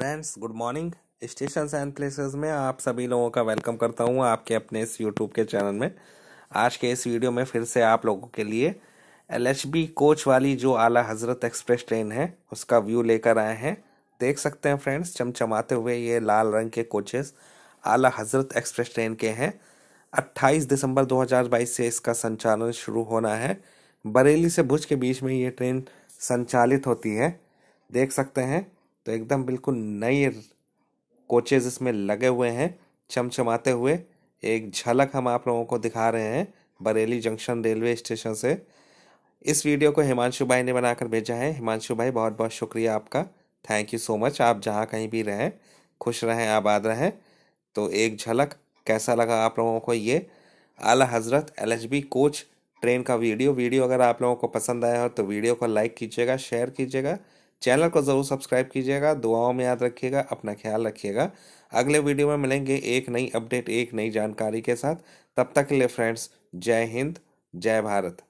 friends good morning station and places में आप सभी लोगों का वेलकम करता हूँ आपके अपने इस यूट्यूब के चैनल में आज के इस वीडियो में फिर से आप लोगों के लिए एल कोच वाली जो आला हज़रत एक्सप्रेस ट्रेन है उसका व्यू लेकर आए हैं देख सकते हैं फ्रेंड्स चमचमाते हुए ये लाल रंग के कोचेस आला हज़रत एक्सप्रेस ट्रेन के हैं अट्ठाईस दिसंबर दो से इसका संचालन शुरू होना है बरेली से भुज के बीच में ये ट्रेन संचालित होती है देख सकते हैं तो एकदम बिल्कुल नए कोचेज इसमें लगे हुए हैं चमचमाते हुए एक झलक हम आप लोगों को दिखा रहे हैं बरेली जंक्शन रेलवे स्टेशन से इस वीडियो को हिमांशु भाई ने बनाकर भेजा है हिमांशु भाई बहुत बहुत शुक्रिया आपका थैंक यू सो मच आप जहाँ कहीं भी रहें खुश रहें आबाद रहें तो एक झलक कैसा लगा आप लोगों को ये Ala Hazrat L coach train का वीडियो वीडियो अगर आप लोगों को पसंद आया हो तो वीडियो को लाइक कीजिएगा शेयर कीजिएगा चैनल को ज़रूर सब्सक्राइब कीजिएगा दुआओं में याद रखिएगा अपना ख्याल रखिएगा अगले वीडियो में मिलेंगे एक नई अपडेट एक नई जानकारी के साथ तब तक के लिए फ्रेंड्स जय हिंद जय भारत